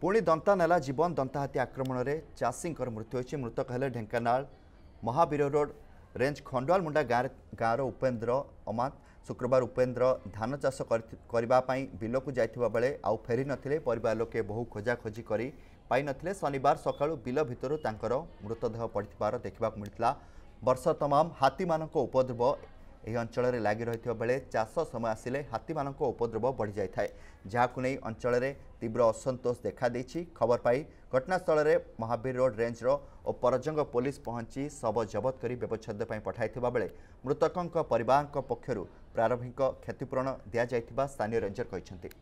ପୁଣି ଦନ୍ତା ନେଲା ଜୀବନ ଦନ୍ତାହାତୀ ଆକ୍ରମଣରେ ଚାଷୀଙ୍କର ମୃତ୍ୟୁ ହୋଇଛି ମୃତକ ହେଲେ ଢେଙ୍କାନାଳ ମହାବୀର ରୋଡ଼ ରେଞ୍ଜ ଖଣ୍ଡୁଆଲମୁଣ୍ଡା ଗାଁ ଗାଁର ଉପେନ୍ଦ୍ର ଅମାତ ଶୁକ୍ରବାର ଉପେନ୍ଦ୍ର ଧାନ ଚାଷ କରିବା ପାଇଁ ବିଲକୁ ଯାଇଥିବା ବେଳେ ଆଉ ଫେରି ନଥିଲେ ପରିବାର ଲୋକେ ବହୁ ଖୋଜାଖୋଜି କରି ପାଇନଥିଲେ ଶନିବାର ସକାଳୁ ବିଲ ଭିତରୁ ତାଙ୍କର ମୃତଦେହ ପଡ଼ିଥିବାର ଦେଖିବାକୁ ମିଳିଥିଲା ବର୍ଷ ତମାମ ହାତୀମାନଙ୍କ ଉପଦ୍ରବ ଏହି ଅଞ୍ଚଳରେ ଲାଗି ରହିଥିବା ବେଳେ ଚାଷ ସମୟ ଆସିଲେ ହାତୀମାନଙ୍କ ଉପଦ୍ରବ ବଢ଼ିଯାଇଥାଏ ଯାହାକୁ ନେଇ ଅଞ୍ଚଳରେ ତୀବ୍ର ଅସନ୍ତୋଷ ଦେଖାଦେଇଛି ଖବର ପାଇ ଘଟଣାସ୍ଥଳରେ ମହାବୀର ରୋଡ଼ ରେଞ୍ଜର ଓ ପରଜଙ୍ଗ ପୋଲିସ ପହଞ୍ଚି ଶବ ଜବତ କରି ବ୍ୟବଚ୍ଛେଦ ପାଇଁ ପଠାଇଥିବା ବେଳେ ମୃତକଙ୍କ ପରିବାରଙ୍କ ପକ୍ଷରୁ ପ୍ରାରମ୍ଭିକ କ୍ଷତିପୂରଣ ଦିଆଯାଇଥିବା ସ୍ଥାନୀୟ ରେଞ୍ଜର କହିଛନ୍ତି